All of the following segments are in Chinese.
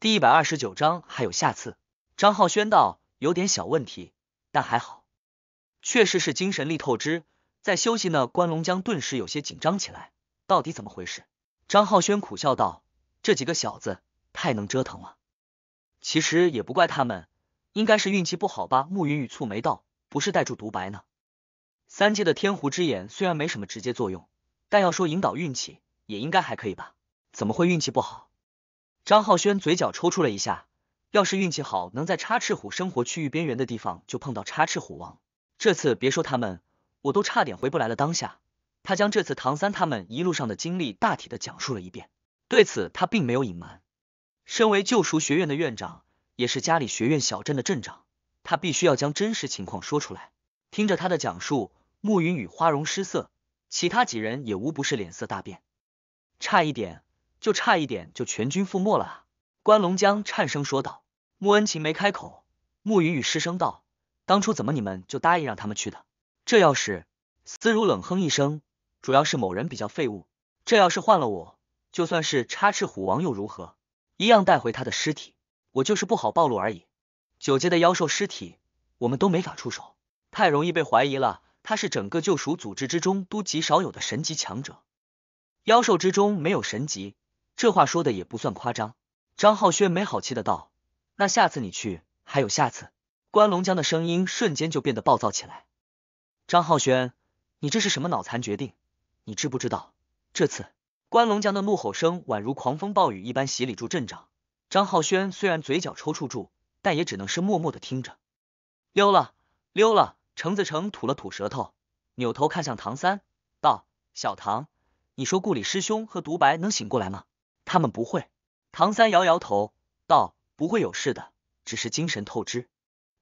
第一百二十九章还有下次。张浩轩道：“有点小问题，但还好，确实是精神力透支，在休息呢。”关龙江顿时有些紧张起来，到底怎么回事？张浩轩苦笑道：“这几个小子太能折腾了，其实也不怪他们，应该是运气不好吧。”暮云雨蹙眉道：“不是带住独白呢？三界的天狐之眼虽然没什么直接作用，但要说引导运气，也应该还可以吧？怎么会运气不好？”张浩轩嘴角抽搐了一下，要是运气好，能在插翅虎生活区域边缘的地方就碰到插翅虎王。这次别说他们，我都差点回不来了。当下，他将这次唐三他们一路上的经历大体的讲述了一遍，对此他并没有隐瞒。身为救赎学院的院长，也是家里学院小镇的镇长，他必须要将真实情况说出来。听着他的讲述，慕云雨花容失色，其他几人也无不是脸色大变，差一点。就差一点就全军覆没了啊！关龙江颤声说道。穆恩晴没开口，穆雨雨失声道：“当初怎么你们就答应让他们去的？这要是……”思如冷哼一声：“主要是某人比较废物，这要是换了我，就算是插翅虎王又如何？一样带回他的尸体，我就是不好暴露而已。九阶的妖兽尸体，我们都没法出手，太容易被怀疑了。他是整个救赎组织之中都极少有的神级强者，妖兽之中没有神级。”这话说的也不算夸张，张浩轩没好气的道：“那下次你去，还有下次。”关龙江的声音瞬间就变得暴躁起来。张浩轩，你这是什么脑残决定？你知不知道？这次关龙江的怒吼声宛如狂风暴雨一般洗礼住镇长。张浩轩虽然嘴角抽搐住，但也只能是默默的听着。溜了，溜了。程子成吐了吐舌头，扭头看向唐三，道：“小唐，你说顾里师兄和独白能醒过来吗？”他们不会，唐三摇摇头道：“不会有事的，只是精神透支。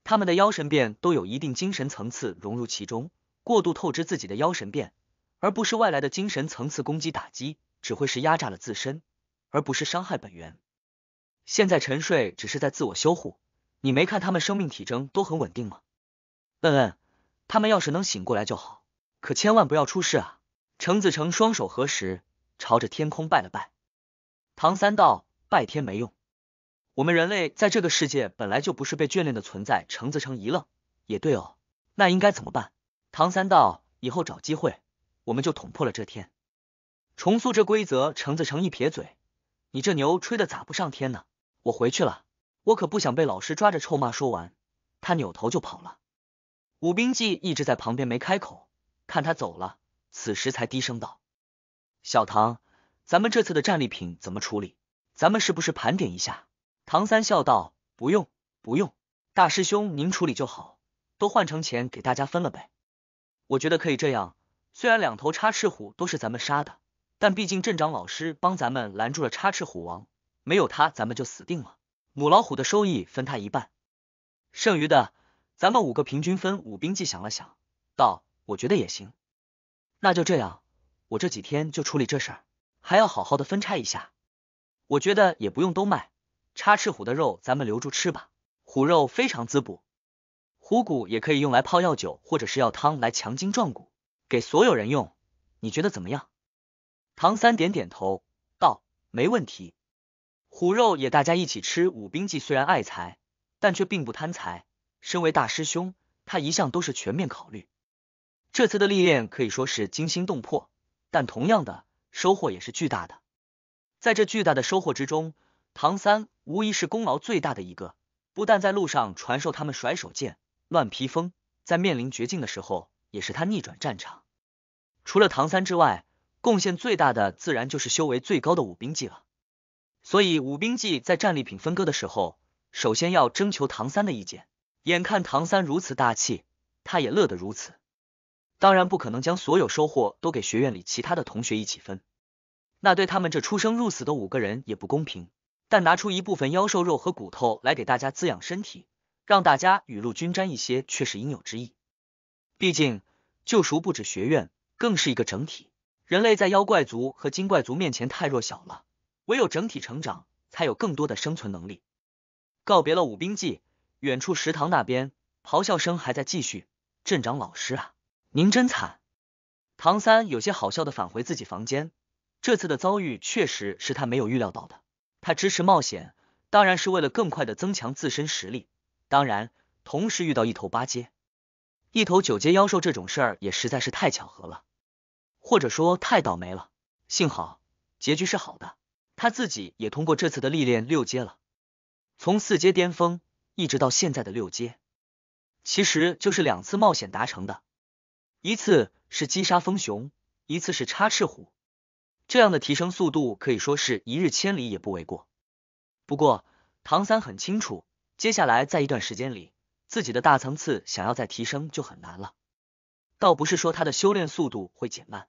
他们的妖神变都有一定精神层次融入其中，过度透支自己的妖神变，而不是外来的精神层次攻击打击，只会是压榨了自身，而不是伤害本源。现在沉睡只是在自我修护，你没看他们生命体征都很稳定吗？”“嗯嗯，他们要是能醒过来就好，可千万不要出事啊！”程子成双手合十，朝着天空拜了拜。唐三道拜天没用，我们人类在这个世界本来就不是被眷恋的存在。橙子成一愣，也对哦，那应该怎么办？唐三道，以后找机会，我们就捅破了这天，重塑这规则。橙子成一撇嘴，你这牛吹的咋不上天呢？我回去了，我可不想被老师抓着臭骂。说完，他扭头就跑了。武冰记一直在旁边没开口，看他走了，此时才低声道：“小唐。”咱们这次的战利品怎么处理？咱们是不是盘点一下？唐三笑道：“不用，不用，大师兄您处理就好，都换成钱给大家分了呗。”我觉得可以这样，虽然两头插翅虎都是咱们杀的，但毕竟镇长老师帮咱们拦住了插翅虎王，没有他咱们就死定了。母老虎的收益分他一半，剩余的咱们五个平均分。武兵记想了想，道：“我觉得也行，那就这样，我这几天就处理这事儿。”还要好好的分拆一下，我觉得也不用都卖。插翅虎的肉咱们留住吃吧，虎肉非常滋补，虎骨也可以用来泡药酒或者是药汤来强筋壮骨，给所有人用。你觉得怎么样？唐三点点头道：“没问题，虎肉也大家一起吃。”武兵记虽然爱财，但却并不贪财。身为大师兄，他一向都是全面考虑。这次的历练可以说是惊心动魄，但同样的。收获也是巨大的，在这巨大的收获之中，唐三无疑是功劳最大的一个。不但在路上传授他们甩手剑、乱披风，在面临绝境的时候，也是他逆转战场。除了唐三之外，贡献最大的自然就是修为最高的武兵技了。所以武兵技在战利品分割的时候，首先要征求唐三的意见。眼看唐三如此大气，他也乐得如此。当然不可能将所有收获都给学院里其他的同学一起分。那对他们这出生入死的五个人也不公平，但拿出一部分妖兽肉和骨头来给大家滋养身体，让大家雨露均沾一些，却是应有之意。毕竟救赎不止学院，更是一个整体。人类在妖怪族和精怪族面前太弱小了，唯有整体成长，才有更多的生存能力。告别了武兵记，远处食堂那边咆哮声还在继续。镇长老师啊，您真惨！唐三有些好笑的返回自己房间。这次的遭遇确实是他没有预料到的。他支持冒险，当然是为了更快的增强自身实力。当然，同时遇到一头八阶、一头九阶妖兽，这种事儿也实在是太巧合了，或者说太倒霉了。幸好结局是好的，他自己也通过这次的历练六阶了。从四阶巅峰一直到现在的六阶，其实就是两次冒险达成的：一次是击杀风熊，一次是插翅虎。这样的提升速度可以说是一日千里也不为过。不过，唐三很清楚，接下来在一段时间里，自己的大层次想要再提升就很难了。倒不是说他的修炼速度会减慢，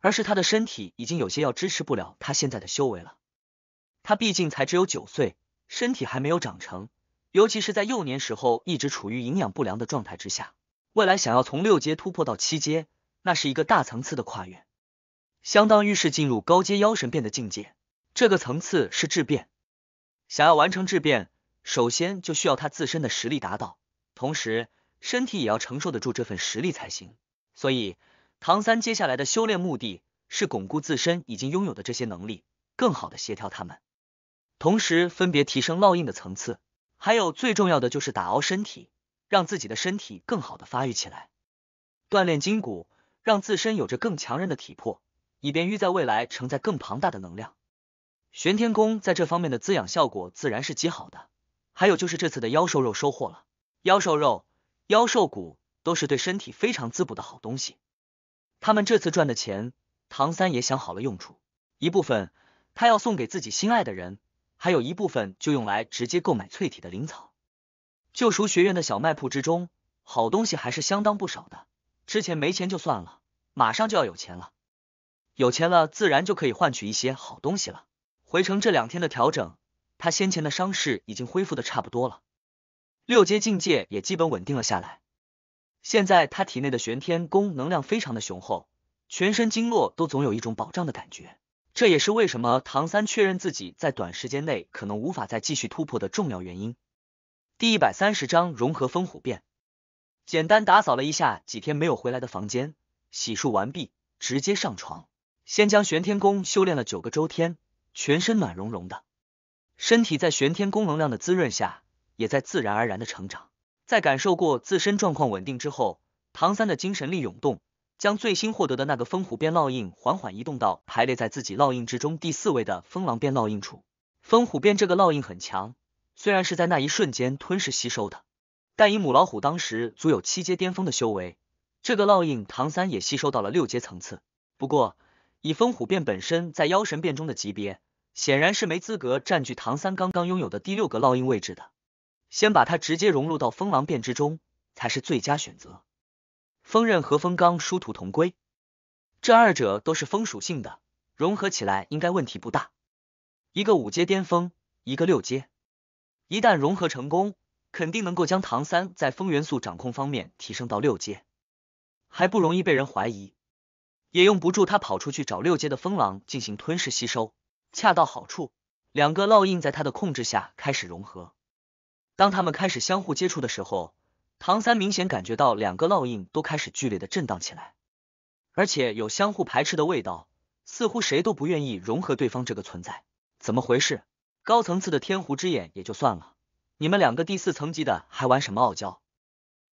而是他的身体已经有些要支持不了他现在的修为了。他毕竟才只有九岁，身体还没有长成，尤其是在幼年时候一直处于营养不良的状态之下，未来想要从六阶突破到七阶，那是一个大层次的跨越。相当于是进入高阶妖神变的境界，这个层次是质变。想要完成质变，首先就需要他自身的实力达到，同时身体也要承受得住这份实力才行。所以，唐三接下来的修炼目的是巩固自身已经拥有的这些能力，更好的协调他们，同时分别提升烙印的层次。还有最重要的就是打熬身体，让自己的身体更好的发育起来，锻炼筋骨，让自身有着更强韧的体魄。以便于在未来承载更庞大的能量，玄天宫在这方面的滋养效果自然是极好的。还有就是这次的妖兽肉收获了，妖兽肉、妖兽骨都是对身体非常滋补的好东西。他们这次赚的钱，唐三也想好了用处，一部分他要送给自己心爱的人，还有一部分就用来直接购买淬体的灵草。救赎学院的小卖铺之中，好东西还是相当不少的。之前没钱就算了，马上就要有钱了。有钱了，自然就可以换取一些好东西了。回城这两天的调整，他先前的伤势已经恢复的差不多了，六阶境界也基本稳定了下来。现在他体内的玄天功能量非常的雄厚，全身经络都总有一种保障的感觉。这也是为什么唐三确认自己在短时间内可能无法再继续突破的重要原因。第一百三十章融合风虎变，简单打扫了一下几天没有回来的房间，洗漱完毕，直接上床。先将玄天功修炼了九个周天，全身暖融融的，身体在玄天功能量的滋润下，也在自然而然的成长。在感受过自身状况稳定之后，唐三的精神力涌动，将最新获得的那个风虎变烙印缓缓移动到排列在自己烙印之中第四位的风狼变烙印处。风虎变这个烙印很强，虽然是在那一瞬间吞噬吸收的，但以母老虎当时足有七阶巅峰的修为，这个烙印唐三也吸收到了六阶层次。不过。以风虎变本身在妖神变中的级别，显然是没资格占据唐三刚刚拥有的第六个烙印位置的。先把它直接融入到风狼变之中，才是最佳选择。风刃和风罡殊途同归，这二者都是风属性的，融合起来应该问题不大。一个五阶巅峰，一个六阶，一旦融合成功，肯定能够将唐三在风元素掌控方面提升到六阶，还不容易被人怀疑。也用不住他跑出去找六阶的风狼进行吞噬吸收，恰到好处。两个烙印在他的控制下开始融合。当他们开始相互接触的时候，唐三明显感觉到两个烙印都开始剧烈的震荡起来，而且有相互排斥的味道，似乎谁都不愿意融合对方这个存在。怎么回事？高层次的天狐之眼也就算了，你们两个第四层级的还玩什么傲娇？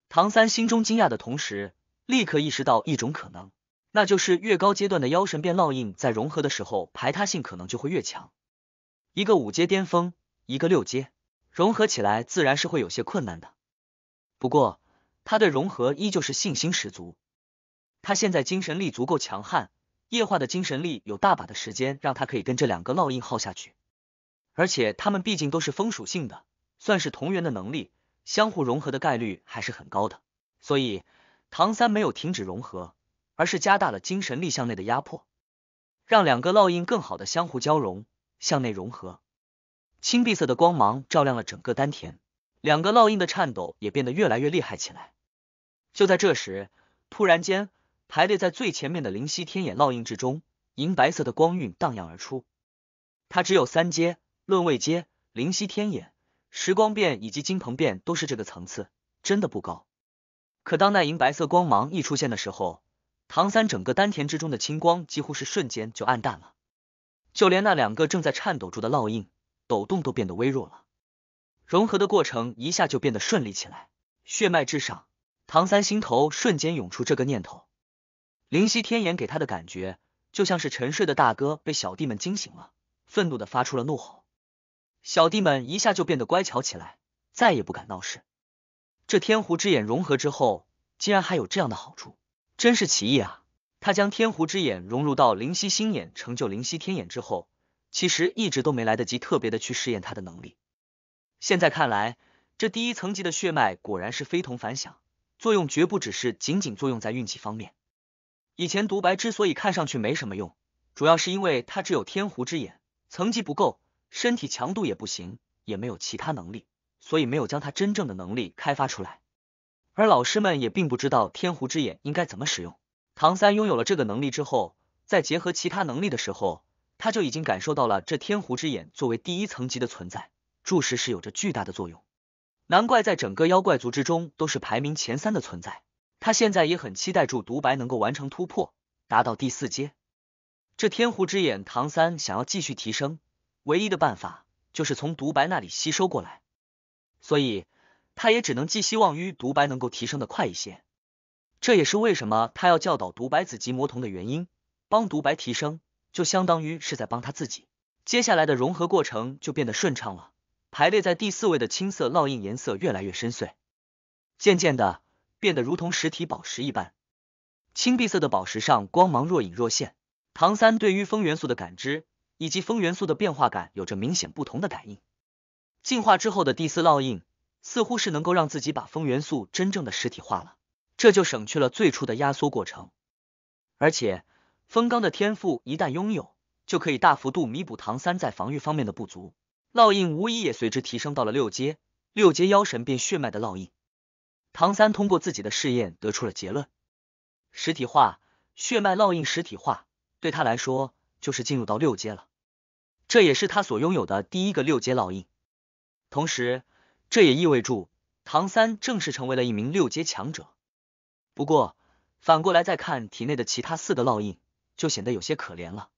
唐三心中惊讶的同时，立刻意识到一种可能。那就是越高阶段的妖神变烙印，在融合的时候排他性可能就会越强。一个五阶巅峰，一个六阶，融合起来自然是会有些困难的。不过，他对融合依旧是信心十足。他现在精神力足够强悍，液化的精神力有大把的时间让他可以跟这两个烙印耗下去。而且他们毕竟都是风属性的，算是同源的能力，相互融合的概率还是很高的。所以，唐三没有停止融合。而是加大了精神力向内的压迫，让两个烙印更好的相互交融、向内融合。青碧色的光芒照亮了整个丹田，两个烙印的颤抖也变得越来越厉害起来。就在这时，突然间，排列在最前面的灵犀天眼烙印之中，银白色的光晕荡漾而出。它只有三阶，论位阶，灵犀天眼、时光变以及金鹏变都是这个层次，真的不高。可当那银白色光芒一出现的时候，唐三整个丹田之中的青光几乎是瞬间就暗淡了，就连那两个正在颤抖住的烙印抖动都变得微弱了。融合的过程一下就变得顺利起来。血脉之上，唐三心头瞬间涌出这个念头。灵犀天眼给他的感觉就像是沉睡的大哥被小弟们惊醒了，愤怒的发出了怒吼。小弟们一下就变得乖巧起来，再也不敢闹事。这天狐之眼融合之后，竟然还有这样的好处。真是奇异啊！他将天狐之眼融入到灵犀心眼，成就灵犀天眼之后，其实一直都没来得及特别的去试验他的能力。现在看来，这第一层级的血脉果然是非同凡响，作用绝不只是仅仅作用在运气方面。以前独白之所以看上去没什么用，主要是因为他只有天狐之眼，层级不够，身体强度也不行，也没有其他能力，所以没有将他真正的能力开发出来。而老师们也并不知道天狐之眼应该怎么使用。唐三拥有了这个能力之后，在结合其他能力的时候，他就已经感受到了这天狐之眼作为第一层级的存在，注释是有着巨大的作用。难怪在整个妖怪族之中都是排名前三的存在。他现在也很期待住独白能够完成突破，达到第四阶。这天狐之眼，唐三想要继续提升，唯一的办法就是从独白那里吸收过来。所以。他也只能寄希望于独白能够提升的快一些，这也是为什么他要教导独白子级魔童的原因。帮独白提升，就相当于是在帮他自己。接下来的融合过程就变得顺畅了。排列在第四位的青色烙印颜色越来越深邃，渐渐的变得如同实体宝石一般。青碧色的宝石上光芒若隐若现。唐三对于风元素的感知以及风元素的变化感有着明显不同的感应。进化之后的第四烙印。似乎是能够让自己把风元素真正的实体化了，这就省去了最初的压缩过程。而且，风刚的天赋一旦拥有，就可以大幅度弥补唐三在防御方面的不足。烙印无疑也随之提升到了六阶，六阶妖神变血脉的烙印。唐三通过自己的试验得出了结论：实体化，血脉烙印实体化，对他来说就是进入到六阶了。这也是他所拥有的第一个六阶烙印。同时，这也意味着唐三正式成为了一名六阶强者。不过，反过来再看体内的其他四个烙印，就显得有些可怜了。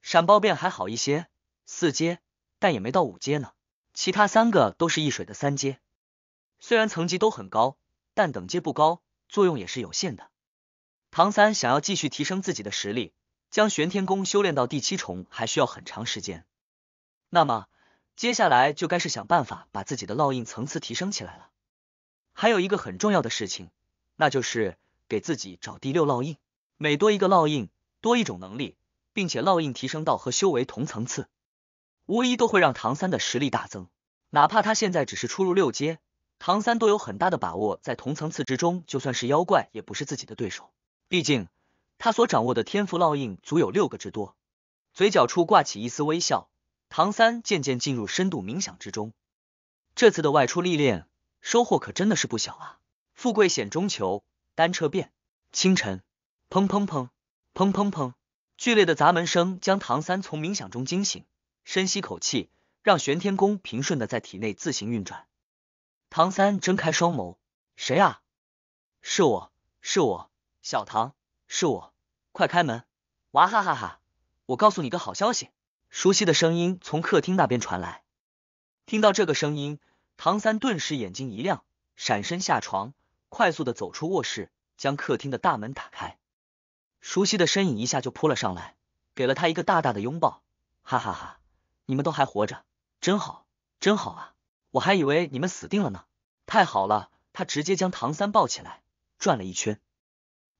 闪爆变还好一些，四阶，但也没到五阶呢。其他三个都是一水的三阶，虽然层级都很高，但等阶不高，作用也是有限的。唐三想要继续提升自己的实力，将玄天功修炼到第七重，还需要很长时间。那么，接下来就该是想办法把自己的烙印层次提升起来了，还有一个很重要的事情，那就是给自己找第六烙印。每多一个烙印，多一种能力，并且烙印提升到和修为同层次，无疑都会让唐三的实力大增。哪怕他现在只是初入六阶，唐三都有很大的把握，在同层次之中，就算是妖怪也不是自己的对手。毕竟他所掌握的天赋烙印足有六个之多，嘴角处挂起一丝微笑。唐三渐渐进入深度冥想之中，这次的外出历练收获可真的是不小啊！富贵险中求，单车变。清晨，砰砰砰砰砰砰，剧烈的砸门声将唐三从冥想中惊醒，深吸口气，让玄天功平顺的在体内自行运转。唐三睁开双眸，谁啊？是我，是我，小唐，是我，快开门！哇哈哈哈！我告诉你个好消息。熟悉的声音从客厅那边传来，听到这个声音，唐三顿时眼睛一亮，闪身下床，快速的走出卧室，将客厅的大门打开。熟悉的身影一下就扑了上来，给了他一个大大的拥抱，哈哈哈！你们都还活着，真好，真好啊！我还以为你们死定了呢，太好了！他直接将唐三抱起来，转了一圈。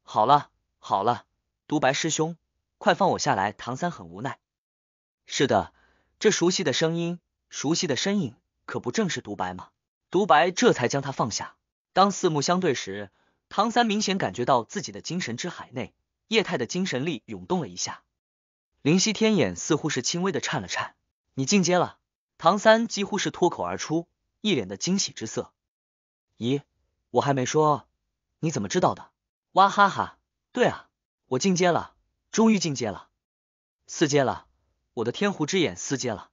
好了，好了，独白师兄，快放我下来！唐三很无奈。是的，这熟悉的声音，熟悉的身影，可不正是独白吗？独白这才将他放下。当四目相对时，唐三明显感觉到自己的精神之海内液态的精神力涌动了一下，灵犀天眼似乎是轻微的颤了颤。你进阶了？唐三几乎是脱口而出，一脸的惊喜之色。咦，我还没说，你怎么知道的？哇哈哈，对啊，我进阶了，终于进阶了，四阶了。我的天狐之眼四阶了，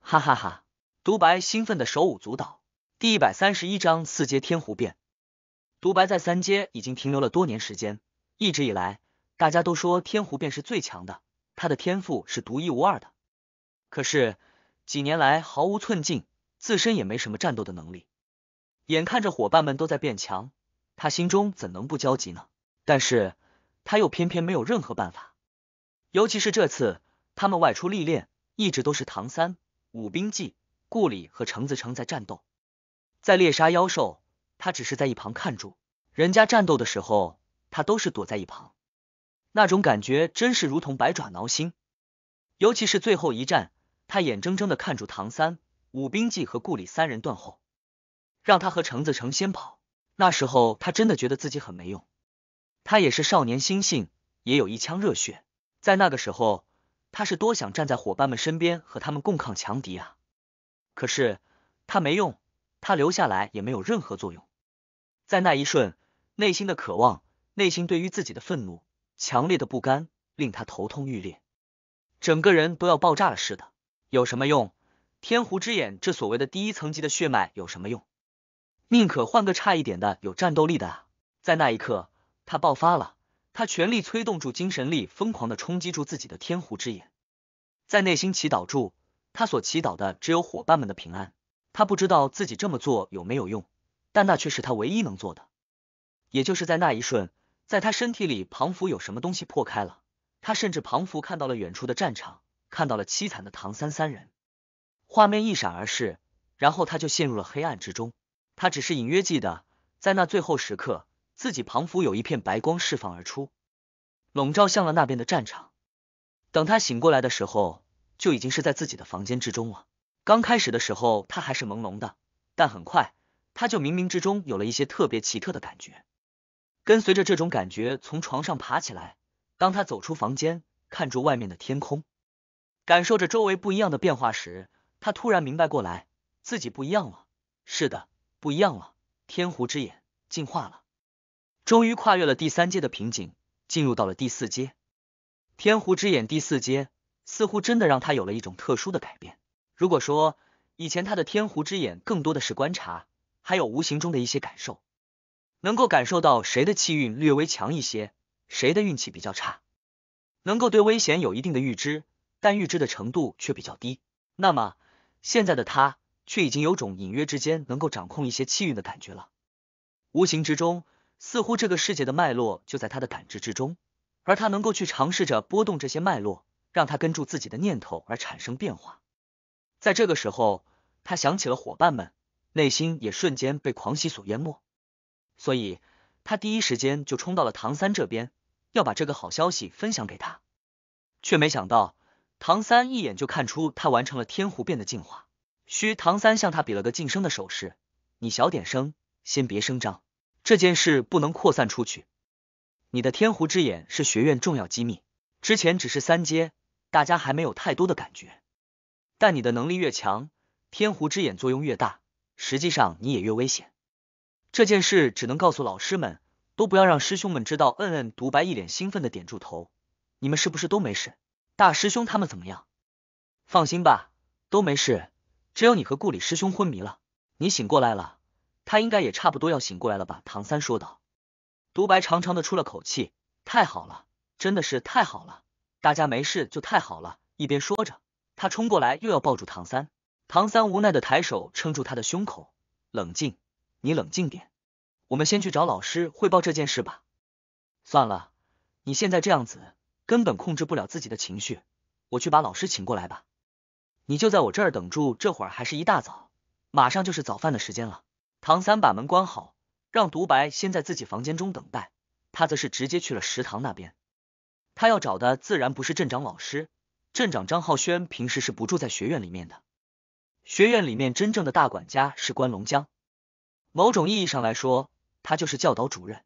哈哈哈！独白兴奋的手舞足蹈。第一百三十一章四阶天狐变。独白在三阶已经停留了多年时间，一直以来大家都说天狐变是最强的，他的天赋是独一无二的。可是几年来毫无寸进，自身也没什么战斗的能力。眼看着伙伴们都在变强，他心中怎能不焦急呢？但是他又偏偏没有任何办法，尤其是这次。他们外出历练，一直都是唐三、武兵纪、顾里和程子成在战斗，在猎杀妖兽，他只是在一旁看住。人家战斗的时候，他都是躲在一旁，那种感觉真是如同百爪挠心。尤其是最后一战，他眼睁睁的看住唐三、武兵纪和顾里三人断后，让他和程子成先跑。那时候他真的觉得自己很没用。他也是少年心性，也有一腔热血，在那个时候。他是多想站在伙伴们身边，和他们共抗强敌啊！可是他没用，他留下来也没有任何作用。在那一瞬，内心的渴望，内心对于自己的愤怒，强烈的不甘，令他头痛欲裂，整个人都要爆炸了似的。有什么用？天狐之眼，这所谓的第一层级的血脉有什么用？宁可换个差一点的，有战斗力的啊！在那一刻，他爆发了。他全力催动住精神力，疯狂的冲击住自己的天狐之眼，在内心祈祷住。他所祈祷的只有伙伴们的平安。他不知道自己这么做有没有用，但那却是他唯一能做的。也就是在那一瞬，在他身体里庞福有什么东西破开了。他甚至庞福看到了远处的战场，看到了凄惨的唐三三人。画面一闪而逝，然后他就陷入了黑暗之中。他只是隐约记得，在那最后时刻。自己仿佛有一片白光释放而出，笼罩向了那边的战场。等他醒过来的时候，就已经是在自己的房间之中了。刚开始的时候，他还是朦胧的，但很快他就冥冥之中有了一些特别奇特的感觉。跟随着这种感觉，从床上爬起来。当他走出房间，看着外面的天空，感受着周围不一样的变化时，他突然明白过来，自己不一样了。是的，不一样了。天狐之眼进化了。终于跨越了第三阶的瓶颈，进入到了第四阶。天狐之眼第四阶似乎真的让他有了一种特殊的改变。如果说以前他的天狐之眼更多的是观察，还有无形中的一些感受，能够感受到谁的气运略微强一些，谁的运气比较差，能够对危险有一定的预知，但预知的程度却比较低。那么现在的他却已经有种隐约之间能够掌控一些气运的感觉了，无形之中。似乎这个世界的脉络就在他的感知之中，而他能够去尝试着波动这些脉络，让他跟住自己的念头而产生变化。在这个时候，他想起了伙伴们，内心也瞬间被狂喜所淹没。所以，他第一时间就冲到了唐三这边，要把这个好消息分享给他。却没想到，唐三一眼就看出他完成了天狐变的进化。需唐三向他比了个晋升的手势：“你小点声，先别声张。”这件事不能扩散出去。你的天狐之眼是学院重要机密，之前只是三阶，大家还没有太多的感觉。但你的能力越强，天狐之眼作用越大，实际上你也越危险。这件事只能告诉老师们，都不要让师兄们知道。嗯嗯，独白一脸兴奋的点住头。你们是不是都没事？大师兄他们怎么样？放心吧，都没事，只有你和顾里师兄昏迷了。你醒过来了。他应该也差不多要醒过来了吧？唐三说道。独白长长的出了口气，太好了，真的是太好了，大家没事就太好了。一边说着，他冲过来又要抱住唐三，唐三无奈的抬手撑住他的胸口，冷静，你冷静点，我们先去找老师汇报这件事吧。算了，你现在这样子根本控制不了自己的情绪，我去把老师请过来吧，你就在我这儿等住，这会儿还是一大早，马上就是早饭的时间了。唐三把门关好，让独白先在自己房间中等待，他则是直接去了食堂那边。他要找的自然不是镇长老师，镇长张浩轩平时是不住在学院里面的，学院里面真正的大管家是关龙江。某种意义上来说，他就是教导主任。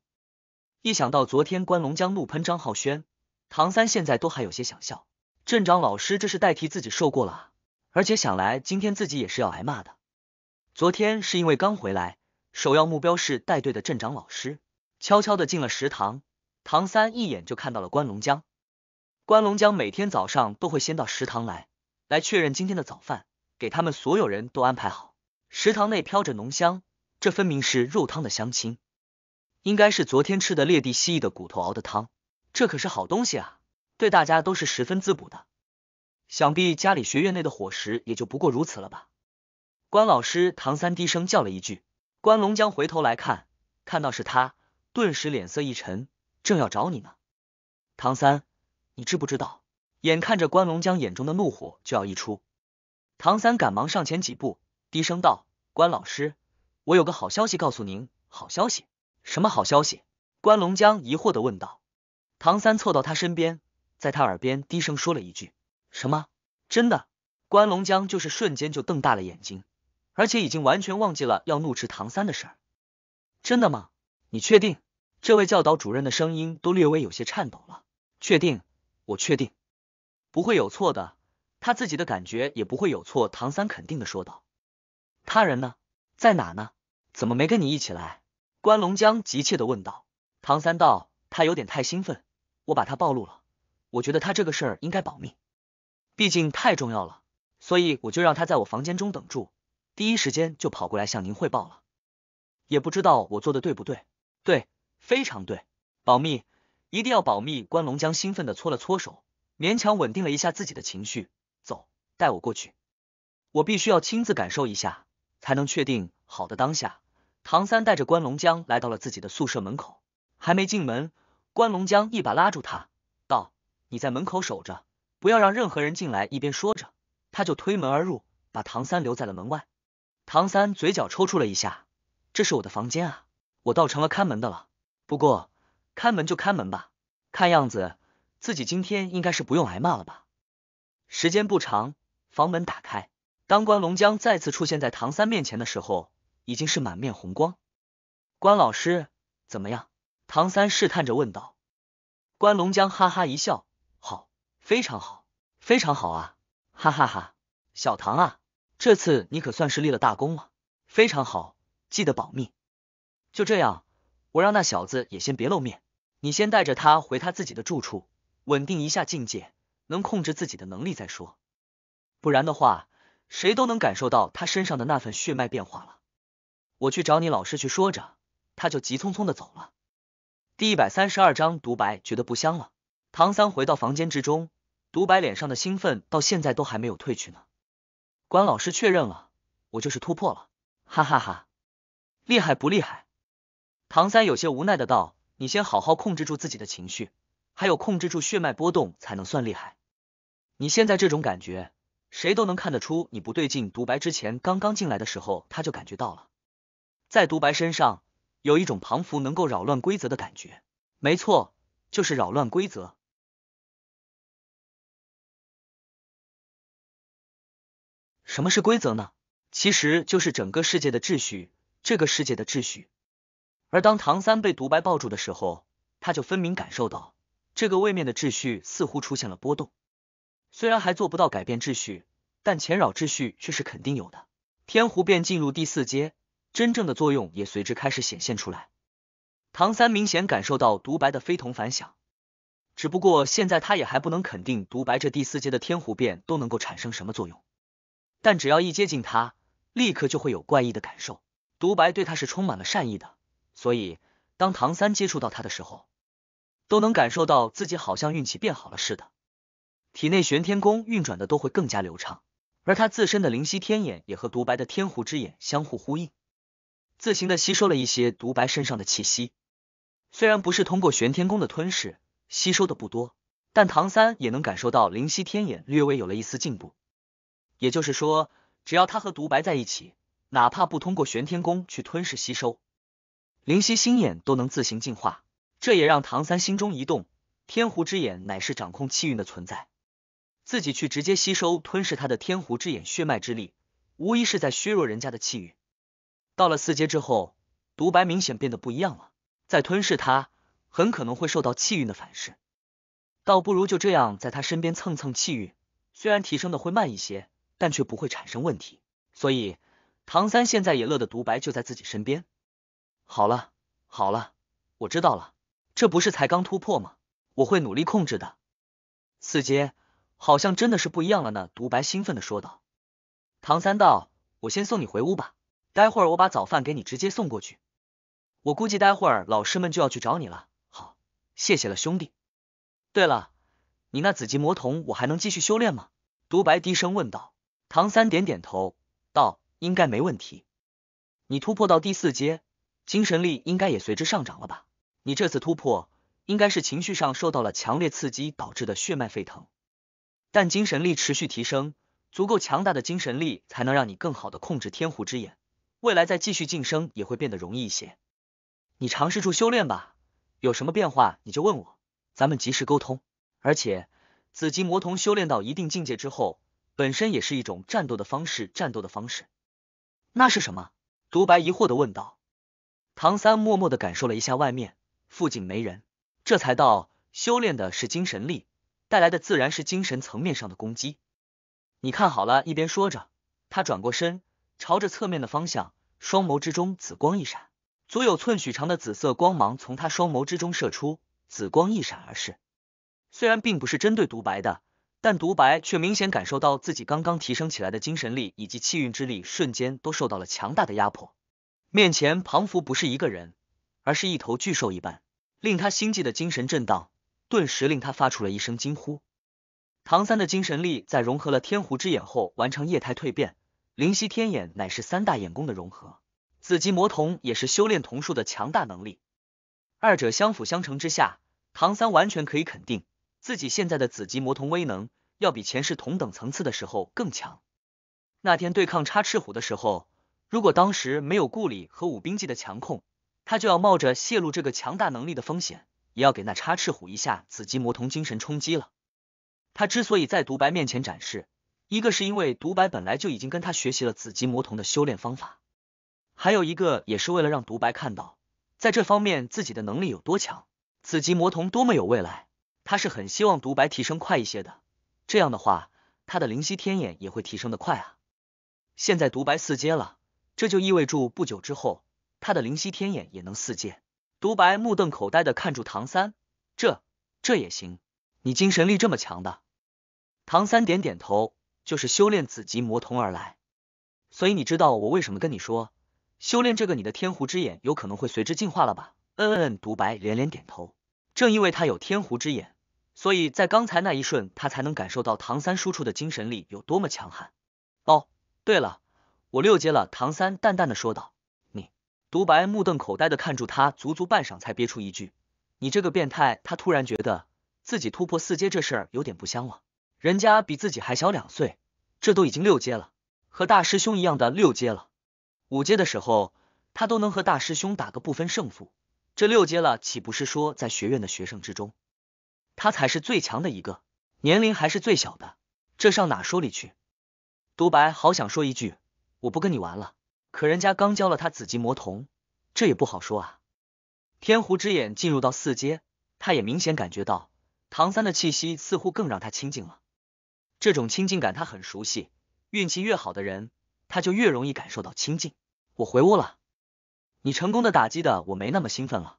一想到昨天关龙江怒喷张浩轩，唐三现在都还有些想笑。镇长老师这是代替自己受过了，而且想来今天自己也是要挨骂的。昨天是因为刚回来，首要目标是带队的镇长老师。悄悄的进了食堂，唐三一眼就看到了关龙江。关龙江每天早上都会先到食堂来，来确认今天的早饭给他们所有人都安排好。食堂内飘着浓香，这分明是肉汤的香清，应该是昨天吃的裂地蜥蜴的骨头熬的汤，这可是好东西啊，对大家都是十分滋补的。想必家里学院内的伙食也就不过如此了吧。关老师，唐三低声叫了一句。关龙江回头来看，看到是他，顿时脸色一沉，正要找你呢。唐三，你知不知道？眼看着关龙江眼中的怒火就要溢出，唐三赶忙上前几步，低声道：“关老师，我有个好消息告诉您。好消息？什么好消息？”关龙江疑惑的问道。唐三凑到他身边，在他耳边低声说了一句：“什么？真的？”关龙江就是瞬间就瞪大了眼睛。而且已经完全忘记了要怒斥唐三的事儿，真的吗？你确定？这位教导主任的声音都略微有些颤抖了。确定，我确定，不会有错的。他自己的感觉也不会有错。唐三肯定的说道。他人呢？在哪呢？怎么没跟你一起来？关龙江急切的问道。唐三道，他有点太兴奋，我把他暴露了。我觉得他这个事儿应该保密，毕竟太重要了，所以我就让他在我房间中等住。第一时间就跑过来向您汇报了，也不知道我做的对不对，对，非常对，保密，一定要保密。关龙江兴奋的搓了搓手，勉强稳定了一下自己的情绪，走，带我过去，我必须要亲自感受一下，才能确定。好的，当下，唐三带着关龙江来到了自己的宿舍门口，还没进门，关龙江一把拉住他，道：“你在门口守着，不要让任何人进来。”一边说着，他就推门而入，把唐三留在了门外。唐三嘴角抽搐了一下，这是我的房间啊，我倒成了看门的了。不过看门就看门吧，看样子自己今天应该是不用挨骂了吧。时间不长，房门打开，当关龙江再次出现在唐三面前的时候，已经是满面红光。关老师怎么样？唐三试探着问道。关龙江哈哈一笑，好，非常好，非常好啊，哈哈哈，小唐啊。这次你可算是立了大功了，非常好，记得保密。就这样，我让那小子也先别露面，你先带着他回他自己的住处，稳定一下境界，能控制自己的能力再说。不然的话，谁都能感受到他身上的那份血脉变化了。我去找你老师去。说着，他就急匆匆的走了。第一百三十二章独白，觉得不香了。唐三回到房间之中，独白脸上的兴奋到现在都还没有褪去呢。关老师确认了，我就是突破了，哈哈哈，厉害不厉害？唐三有些无奈的道：“你先好好控制住自己的情绪，还有控制住血脉波动，才能算厉害。你现在这种感觉，谁都能看得出你不对劲。独白之前刚刚进来的时候，他就感觉到了，在独白身上有一种旁佛能够扰乱规则的感觉，没错，就是扰乱规则。”什么是规则呢？其实就是整个世界的秩序，这个世界的秩序。而当唐三被独白抱住的时候，他就分明感受到这个位面的秩序似乎出现了波动。虽然还做不到改变秩序，但前扰秩序却是肯定有的。天狐变进入第四阶，真正的作用也随之开始显现出来。唐三明显感受到独白的非同凡响，只不过现在他也还不能肯定独白这第四阶的天狐变都能够产生什么作用。但只要一接近他，立刻就会有怪异的感受。独白对他是充满了善意的，所以当唐三接触到他的时候，都能感受到自己好像运气变好了似的，体内玄天功运转的都会更加流畅，而他自身的灵犀天眼也和独白的天狐之眼相互呼应，自行的吸收了一些独白身上的气息。虽然不是通过玄天功的吞噬吸收的不多，但唐三也能感受到灵犀天眼略微有了一丝进步。也就是说，只要他和独白在一起，哪怕不通过玄天功去吞噬吸收，灵犀心眼都能自行进化。这也让唐三心中一动。天狐之眼乃是掌控气运的存在，自己去直接吸收吞噬他的天狐之眼血脉之力，无疑是在削弱人家的气运。到了四阶之后，独白明显变得不一样了，在吞噬他，很可能会受到气运的反噬，倒不如就这样在他身边蹭蹭气运，虽然提升的会慢一些。但却不会产生问题，所以唐三现在也乐得独白就在自己身边。好了好了，我知道了，这不是才刚突破吗？我会努力控制的。四阶好像真的是不一样了呢！独白兴奋的说道。唐三道：“我先送你回屋吧，待会儿我把早饭给你直接送过去。我估计待会儿老师们就要去找你了。”好，谢谢了兄弟。对了，你那紫级魔童我还能继续修炼吗？独白低声问道。唐三点点头，道：“应该没问题。你突破到第四阶，精神力应该也随之上涨了吧？你这次突破，应该是情绪上受到了强烈刺激导致的血脉沸腾。但精神力持续提升，足够强大的精神力才能让你更好的控制天狐之眼。未来再继续晋升，也会变得容易一些。你尝试住修炼吧，有什么变化你就问我，咱们及时沟通。而且，紫极魔童修炼到一定境界之后。”本身也是一种战斗的方式，战斗的方式，那是什么？独白疑惑的问道。唐三默默的感受了一下外面，附近没人，这才道，修炼的是精神力，带来的自然是精神层面上的攻击。你看好了。一边说着，他转过身，朝着侧面的方向，双眸之中紫光一闪，足有寸许长的紫色光芒从他双眸之中射出，紫光一闪而逝。虽然并不是针对独白的。但独白却明显感受到自己刚刚提升起来的精神力以及气运之力，瞬间都受到了强大的压迫。面前庞福不是一个人，而是一头巨兽一般，令他心悸的精神震荡，顿时令他发出了一声惊呼。唐三的精神力在融合了天狐之眼后完成液态蜕变，灵犀天眼乃是三大眼功的融合，紫极魔瞳也是修炼瞳术的强大能力，二者相辅相成之下，唐三完全可以肯定。自己现在的紫级魔童威能，要比前世同等层次的时候更强。那天对抗插翅虎的时候，如果当时没有顾里和武兵记的强控，他就要冒着泄露这个强大能力的风险，也要给那插翅虎一下紫级魔童精神冲击了。他之所以在独白面前展示，一个是因为独白本来就已经跟他学习了紫级魔童的修炼方法，还有一个也是为了让独白看到，在这方面自己的能力有多强，紫级魔童多么有未来。他是很希望独白提升快一些的，这样的话，他的灵犀天眼也会提升的快啊。现在独白四阶了，这就意味着不久之后，他的灵犀天眼也能四阶。独白目瞪口呆的看住唐三，这这也行？你精神力这么强的？唐三点点头，就是修炼紫极魔瞳而来，所以你知道我为什么跟你说，修炼这个你的天狐之眼有可能会随之进化了吧？嗯嗯，独白连连点头。正因为他有天狐之眼，所以在刚才那一瞬，他才能感受到唐三输出的精神力有多么强悍。哦，对了，我六阶了。唐三淡淡的说道。你独白目瞪口呆的看住他，足足半晌才憋出一句：“你这个变态！”他突然觉得自己突破四阶这事儿有点不香了。人家比自己还小两岁，这都已经六阶了，和大师兄一样的六阶了。五阶的时候，他都能和大师兄打个不分胜负。这六阶了，岂不是说在学院的学生之中，他才是最强的一个，年龄还是最小的，这上哪说理去？独白好想说一句，我不跟你玩了，可人家刚教了他紫极魔童，这也不好说啊。天狐之眼进入到四阶，他也明显感觉到唐三的气息似乎更让他亲近了，这种亲近感他很熟悉，运气越好的人，他就越容易感受到亲近。我回屋了。你成功的打击的我没那么兴奋了，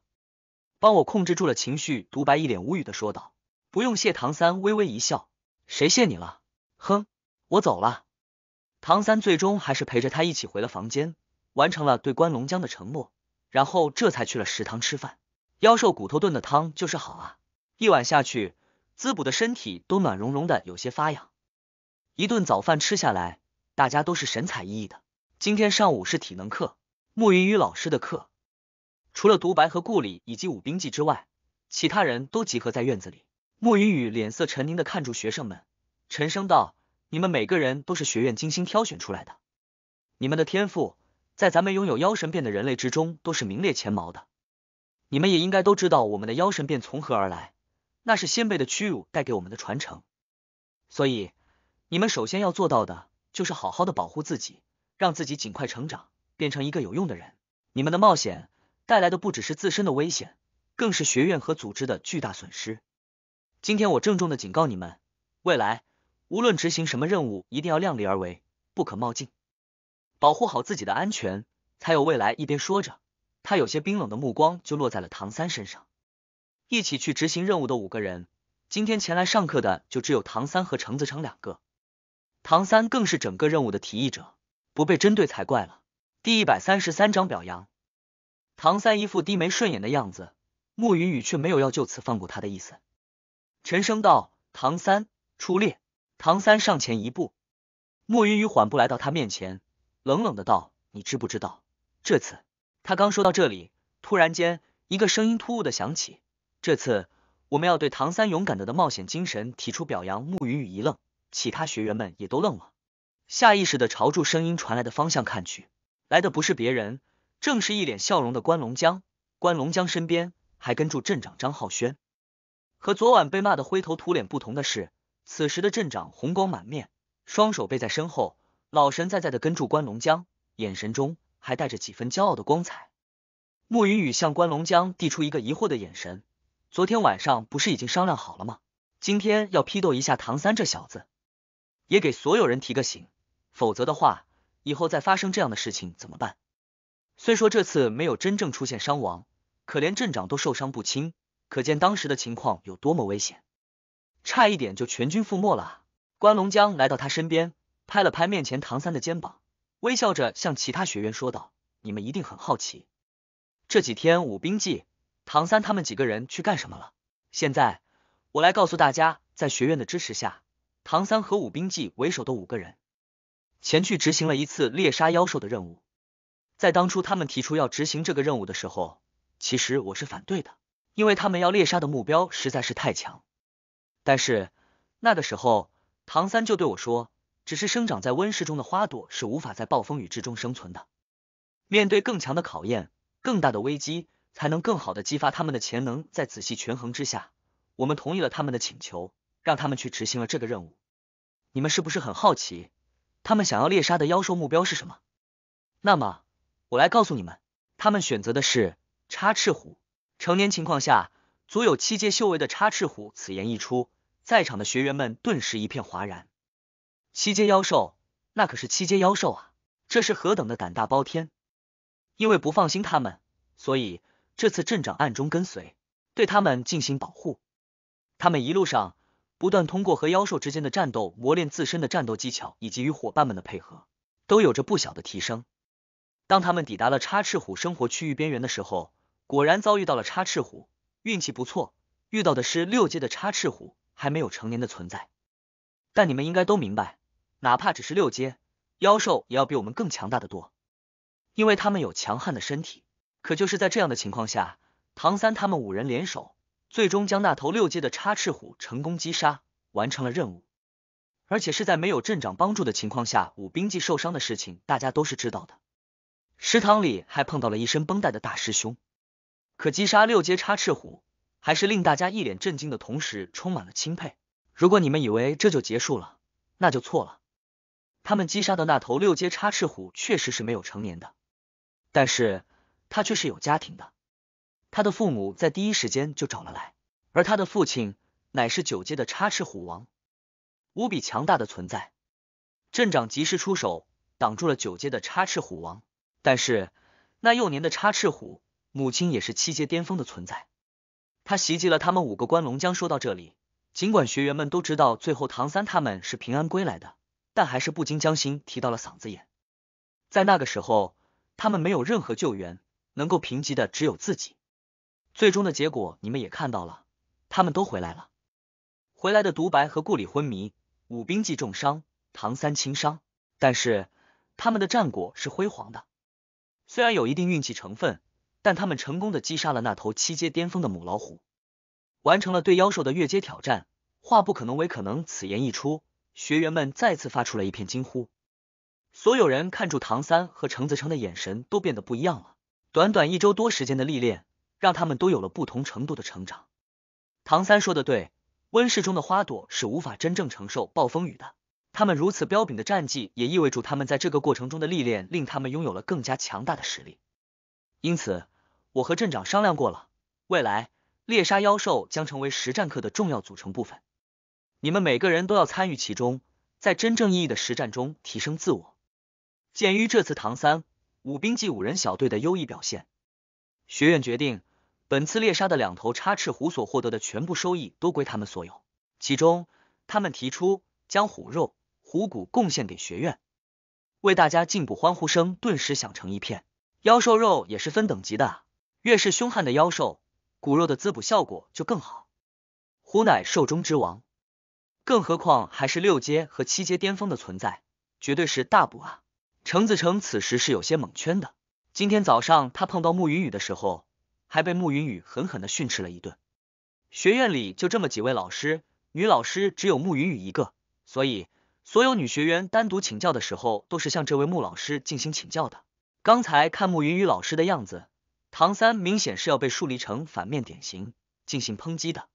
帮我控制住了情绪，独白一脸无语的说道：“不用谢。”唐三微微一笑：“谁谢你了？哼，我走了。”唐三最终还是陪着他一起回了房间，完成了对关龙江的承诺，然后这才去了食堂吃饭。妖兽骨头炖的汤就是好啊，一碗下去，滋补的身体都暖融融的，有些发痒。一顿早饭吃下来，大家都是神采奕奕的。今天上午是体能课。慕云雨老师的课，除了独白和顾里以及武兵记之外，其他人都集合在院子里。慕云雨脸色沉凝的看住学生们，沉声道：“你们每个人都是学院精心挑选出来的，你们的天赋在咱们拥有妖神变的人类之中都是名列前茅的。你们也应该都知道我们的妖神变从何而来，那是先辈的屈辱带给我们的传承。所以，你们首先要做到的就是好好的保护自己，让自己尽快成长。”变成一个有用的人，你们的冒险带来的不只是自身的危险，更是学院和组织的巨大损失。今天我郑重的警告你们，未来无论执行什么任务，一定要量力而为，不可冒进，保护好自己的安全，才有未来。一边说着，他有些冰冷的目光就落在了唐三身上。一起去执行任务的五个人，今天前来上课的就只有唐三和程子成两个，唐三更是整个任务的提议者，不被针对才怪了。第一百三十三章表扬。唐三一副低眉顺眼的样子，慕云雨却没有要就此放过他的意思。沉声道：“唐三，出列。”唐三上前一步，慕云雨缓步来到他面前，冷冷的道：“你知不知道，这次？”他刚说到这里，突然间一个声音突兀的响起：“这次我们要对唐三勇敢的的冒险精神提出表扬。”慕云雨一愣，其他学员们也都愣了，下意识的朝住声音传来的方向看去。来的不是别人，正是一脸笑容的关龙江。关龙江身边还跟住镇长张浩轩。和昨晚被骂的灰头土脸不同的是，此时的镇长红光满面，双手背在身后，老神在在的跟住关龙江，眼神中还带着几分骄傲的光彩。莫云雨向关龙江递出一个疑惑的眼神。昨天晚上不是已经商量好了吗？今天要批斗一下唐三这小子，也给所有人提个醒，否则的话。以后再发生这样的事情怎么办？虽说这次没有真正出现伤亡，可连镇长都受伤不轻，可见当时的情况有多么危险，差一点就全军覆没了。关龙江来到他身边，拍了拍面前唐三的肩膀，微笑着向其他学员说道：“你们一定很好奇，这几天武兵季，唐三他们几个人去干什么了？现在我来告诉大家，在学院的支持下，唐三和武兵季为首的五个人。”前去执行了一次猎杀妖兽的任务。在当初他们提出要执行这个任务的时候，其实我是反对的，因为他们要猎杀的目标实在是太强。但是那个时候，唐三就对我说：“只是生长在温室中的花朵是无法在暴风雨之中生存的。面对更强的考验，更大的危机，才能更好的激发他们的潜能。”在仔细权衡之下，我们同意了他们的请求，让他们去执行了这个任务。你们是不是很好奇？他们想要猎杀的妖兽目标是什么？那么我来告诉你们，他们选择的是插翅虎。成年情况下，足有七阶修为的插翅虎。此言一出，在场的学员们顿时一片哗然。七阶妖兽，那可是七阶妖兽啊！这是何等的胆大包天！因为不放心他们，所以这次镇长暗中跟随，对他们进行保护。他们一路上。不断通过和妖兽之间的战斗磨练自身的战斗技巧，以及与伙伴们的配合，都有着不小的提升。当他们抵达了叉翅虎生活区域边缘的时候，果然遭遇到了叉翅虎。运气不错，遇到的是六阶的叉翅虎，还没有成年的存在。但你们应该都明白，哪怕只是六阶妖兽，也要比我们更强大的多，因为他们有强悍的身体。可就是在这样的情况下，唐三他们五人联手。最终将那头六阶的插翅虎成功击杀，完成了任务，而且是在没有镇长帮助的情况下，武兵季受伤的事情大家都是知道的。食堂里还碰到了一身绷带的大师兄，可击杀六阶插翅虎，还是令大家一脸震惊的同时充满了钦佩。如果你们以为这就结束了，那就错了。他们击杀的那头六阶插翅虎确实是没有成年的，但是他却是有家庭的。他的父母在第一时间就找了来，而他的父亲乃是九阶的插翅虎王，无比强大的存在。镇长及时出手，挡住了九阶的插翅虎王。但是那幼年的插翅虎母亲也是七阶巅峰的存在，他袭击了他们五个关龙江。说到这里，尽管学员们都知道最后唐三他们是平安归来的，但还是不禁将心提到了嗓子眼。在那个时候，他们没有任何救援，能够评级的只有自己。最终的结果你们也看到了，他们都回来了。回来的独白和顾里昏迷，武兵记重伤，唐三轻伤，但是他们的战果是辉煌的。虽然有一定运气成分，但他们成功的击杀了那头七阶巅峰的母老虎，完成了对妖兽的越阶挑战，化不可能为可能。此言一出，学员们再次发出了一片惊呼。所有人看住唐三和程子成的眼神都变得不一样了。短短一周多时间的历练。让他们都有了不同程度的成长。唐三说的对，温室中的花朵是无法真正承受暴风雨的。他们如此彪炳的战绩，也意味着他们在这个过程中的历练，令他们拥有了更加强大的实力。因此，我和镇长商量过了，未来猎杀妖兽将成为实战课的重要组成部分。你们每个人都要参与其中，在真正意义的实战中提升自我。鉴于这次唐三五冰纪五人小队的优异表现，学院决定。本次猎杀的两头插翅虎所获得的全部收益都归他们所有，其中他们提出将虎肉、虎骨贡献给学院，为大家进补。欢呼声顿时响成一片。妖兽肉也是分等级的越是凶悍的妖兽，骨肉的滋补效果就更好。虎乃兽中之王，更何况还是六阶和七阶巅峰的存在，绝对是大补啊！程子成此时是有些懵圈的，今天早上他碰到慕云雨的时候。还被慕云雨狠狠的训斥了一顿。学院里就这么几位老师，女老师只有慕云雨一个，所以所有女学员单独请教的时候，都是向这位慕老师进行请教的。刚才看慕云雨老师的样子，唐三明显是要被树立成反面典型，进行抨击的。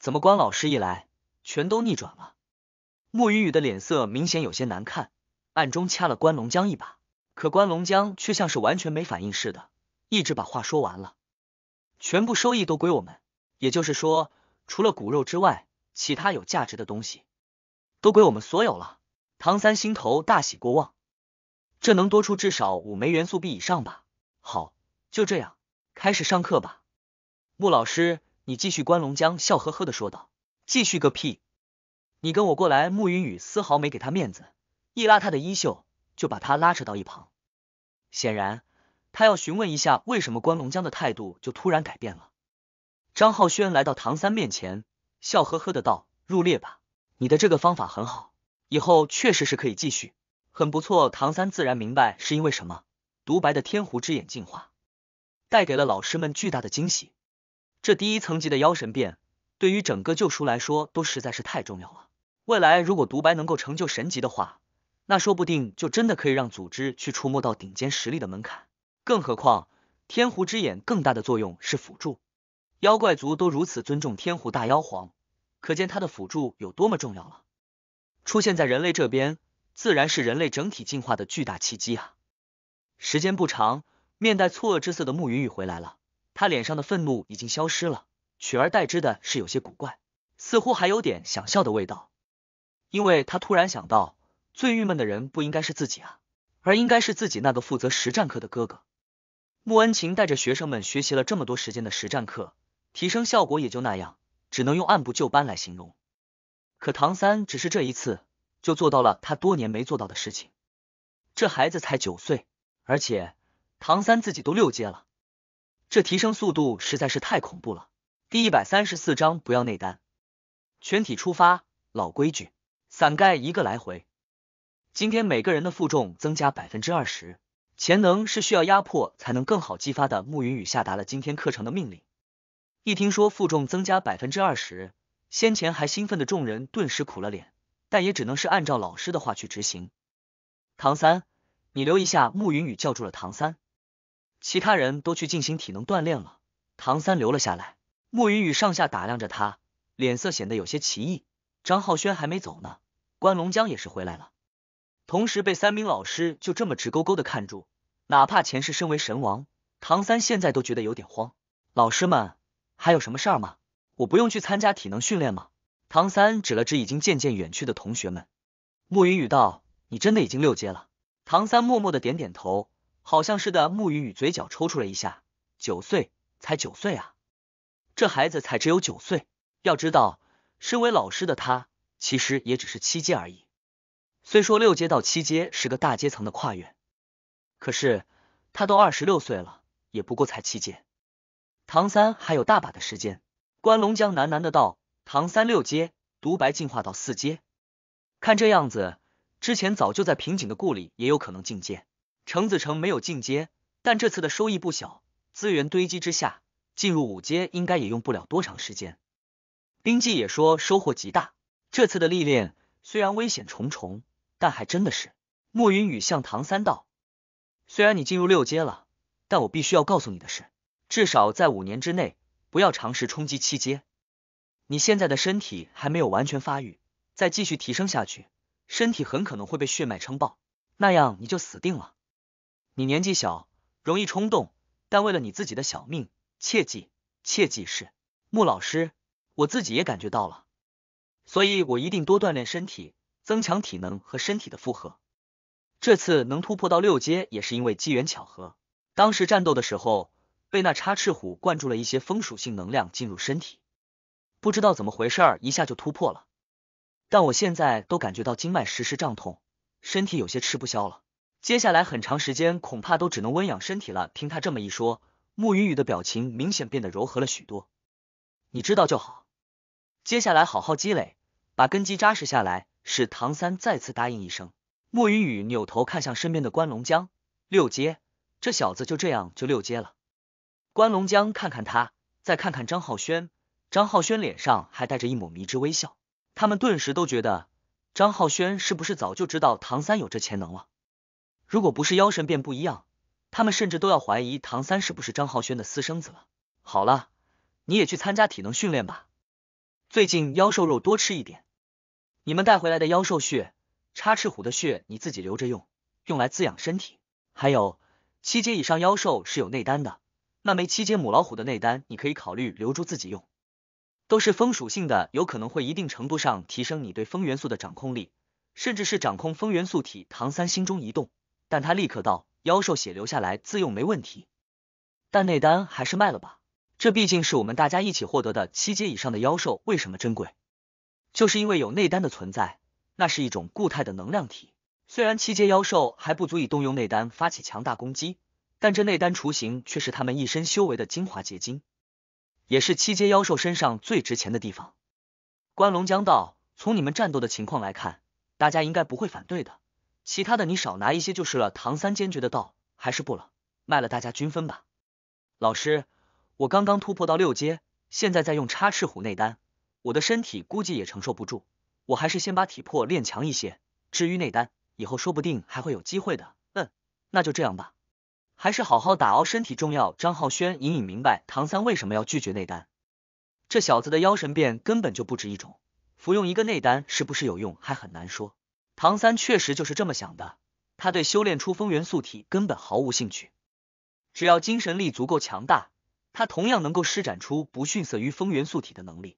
怎么关老师一来，全都逆转了？慕云雨的脸色明显有些难看，暗中掐了关龙江一把，可关龙江却像是完全没反应似的，一直把话说完了。全部收益都归我们，也就是说，除了骨肉之外，其他有价值的东西都归我们所有了。唐三心头大喜过望，这能多出至少五枚元素币以上吧？好，就这样，开始上课吧。穆老师，你继续关龙江，笑呵呵的说道：“继续个屁！你跟我过来。”穆云雨丝毫没给他面子，一拉他的衣袖，就把他拉扯到一旁。显然。他要询问一下为什么关龙江的态度就突然改变了。张浩轩来到唐三面前，笑呵呵的道：“入列吧，你的这个方法很好，以后确实是可以继续，很不错。”唐三自然明白是因为什么。独白的天狐之眼进化，带给了老师们巨大的惊喜。这第一层级的妖神变，对于整个救赎来说都实在是太重要了。未来如果独白能够成就神级的话，那说不定就真的可以让组织去触摸到顶尖实力的门槛。更何况，天狐之眼更大的作用是辅助。妖怪族都如此尊重天狐大妖皇，可见他的辅助有多么重要了。出现在人类这边，自然是人类整体进化的巨大契机啊！时间不长，面带错愕之色的慕云雨回来了，他脸上的愤怒已经消失了，取而代之的是有些古怪，似乎还有点想笑的味道。因为他突然想到，最郁闷的人不应该是自己啊，而应该是自己那个负责实战课的哥哥。穆恩晴带着学生们学习了这么多时间的实战课，提升效果也就那样，只能用按部就班来形容。可唐三只是这一次就做到了他多年没做到的事情。这孩子才九岁，而且唐三自己都六阶了，这提升速度实在是太恐怖了。第一百三十四章不要内丹，全体出发，老规矩，伞盖一个来回。今天每个人的负重增加百分之二十。潜能是需要压迫才能更好激发的。慕云雨下达了今天课程的命令。一听说负重增加百分之二十，先前还兴奋的众人顿时苦了脸，但也只能是按照老师的话去执行。唐三，你留一下。慕云雨叫住了唐三，其他人都去进行体能锻炼了，唐三留了下来。慕云雨上下打量着他，脸色显得有些奇异。张浩轩还没走呢，关龙江也是回来了。同时被三名老师就这么直勾勾的看住。哪怕前世身为神王，唐三现在都觉得有点慌。老师们，还有什么事吗？我不用去参加体能训练吗？唐三指了指已经渐渐远去的同学们。慕云雨道：“你真的已经六阶了？”唐三默默的点点头，好像是的。慕云雨嘴角抽搐了一下，九岁，才九岁啊，这孩子才只有九岁。要知道，身为老师的他，其实也只是七阶而已。虽说六阶到七阶是个大阶层的跨越。可是，他都二十六岁了，也不过才七阶。唐三还有大把的时间。关龙江喃喃的道：“唐三六阶独白进化到四阶，看这样子，之前早就在瓶颈的故里也有可能进阶。”程子成没有进阶，但这次的收益不小，资源堆积之下，进入五阶应该也用不了多长时间。冰记也说收获极大。这次的历练虽然危险重重，但还真的是。莫云雨向唐三道。虽然你进入六阶了，但我必须要告诉你的是，至少在五年之内，不要尝试冲击七阶。你现在的身体还没有完全发育，再继续提升下去，身体很可能会被血脉撑爆，那样你就死定了。你年纪小，容易冲动，但为了你自己的小命，切记，切记。是，穆老师，我自己也感觉到了，所以我一定多锻炼身体，增强体能和身体的负荷。这次能突破到六阶，也是因为机缘巧合。当时战斗的时候，被那插翅虎灌注了一些风属性能量进入身体，不知道怎么回事儿，一下就突破了。但我现在都感觉到经脉时时胀痛，身体有些吃不消了。接下来很长时间，恐怕都只能温养身体了。听他这么一说，慕云雨的表情明显变得柔和了许多。你知道就好，接下来好好积累，把根基扎实下来。是唐三再次答应一声。莫云雨扭头看向身边的关龙江，六阶，这小子就这样就六阶了。关龙江看看他，再看看张浩轩，张浩轩脸上还带着一抹迷之微笑，他们顿时都觉得张浩轩是不是早就知道唐三有这潜能了？如果不是妖神变不一样，他们甚至都要怀疑唐三是不是张浩轩的私生子了。好了，你也去参加体能训练吧，最近妖兽肉多吃一点，你们带回来的妖兽血。插翅虎的血你自己留着用，用来滋养身体。还有七阶以上妖兽是有内丹的，那枚七阶母老虎的内丹你可以考虑留住自己用，都是风属性的，有可能会一定程度上提升你对风元素的掌控力，甚至是掌控风元素体。唐三心中一动，但他立刻道：妖兽血留下来自用没问题，但内丹还是卖了吧。这毕竟是我们大家一起获得的。七阶以上的妖兽为什么珍贵？就是因为有内丹的存在。那是一种固态的能量体，虽然七阶妖兽还不足以动用内丹发起强大攻击，但这内丹雏形却是他们一身修为的精华结晶，也是七阶妖兽身上最值钱的地方。关龙江道，从你们战斗的情况来看，大家应该不会反对的，其他的你少拿一些就是了。唐三坚决的道，还是不了，卖了大家均分吧。老师，我刚刚突破到六阶，现在在用插翅虎内丹，我的身体估计也承受不住。我还是先把体魄练强一些，至于内丹，以后说不定还会有机会的。嗯，那就这样吧，还是好好打熬身体重要。张浩轩隐隐明白唐三为什么要拒绝内丹，这小子的妖神变根本就不止一种，服用一个内丹是不是有用还很难说。唐三确实就是这么想的，他对修炼出风元素体根本毫无兴趣，只要精神力足够强大，他同样能够施展出不逊色于风元素体的能力。